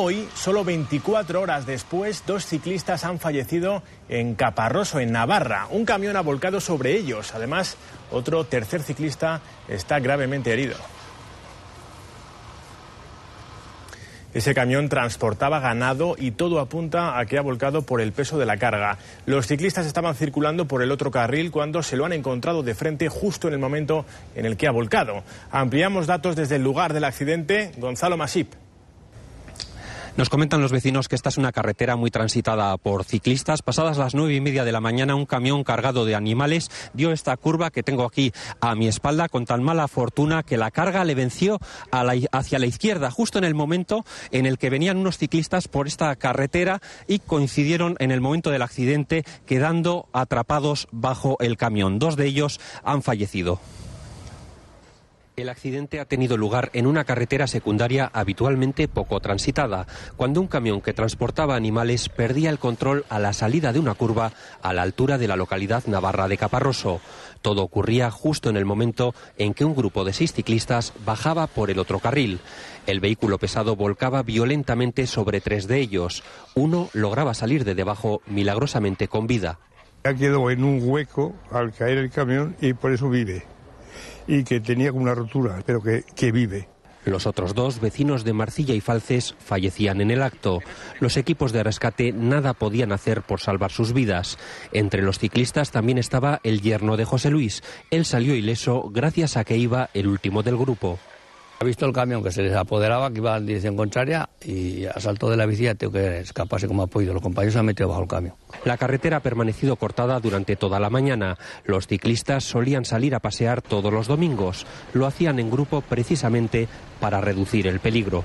Hoy, solo 24 horas después, dos ciclistas han fallecido en Caparroso, en Navarra. Un camión ha volcado sobre ellos. Además, otro tercer ciclista está gravemente herido. Ese camión transportaba ganado y todo apunta a que ha volcado por el peso de la carga. Los ciclistas estaban circulando por el otro carril cuando se lo han encontrado de frente justo en el momento en el que ha volcado. Ampliamos datos desde el lugar del accidente. Gonzalo Masip. Nos comentan los vecinos que esta es una carretera muy transitada por ciclistas. Pasadas las nueve y media de la mañana, un camión cargado de animales dio esta curva que tengo aquí a mi espalda con tan mala fortuna que la carga le venció hacia la izquierda, justo en el momento en el que venían unos ciclistas por esta carretera y coincidieron en el momento del accidente, quedando atrapados bajo el camión. Dos de ellos han fallecido. El accidente ha tenido lugar en una carretera secundaria habitualmente poco transitada, cuando un camión que transportaba animales perdía el control a la salida de una curva a la altura de la localidad navarra de Caparroso. Todo ocurría justo en el momento en que un grupo de seis ciclistas bajaba por el otro carril. El vehículo pesado volcaba violentamente sobre tres de ellos. Uno lograba salir de debajo milagrosamente con vida. Ha en un hueco al caer el camión y por eso vive y que tenía como una rotura, pero que, que vive. Los otros dos, vecinos de Marcilla y Falces, fallecían en el acto. Los equipos de rescate nada podían hacer por salvar sus vidas. Entre los ciclistas también estaba el yerno de José Luis. Él salió ileso gracias a que iba el último del grupo. Ha visto el camión que se les apoderaba, que iba en dirección contraria y asaltó de la bicicleta, tengo que escaparse como ha podido. Los compañeros se han metido bajo el camión. La carretera ha permanecido cortada durante toda la mañana. Los ciclistas solían salir a pasear todos los domingos. Lo hacían en grupo precisamente para reducir el peligro.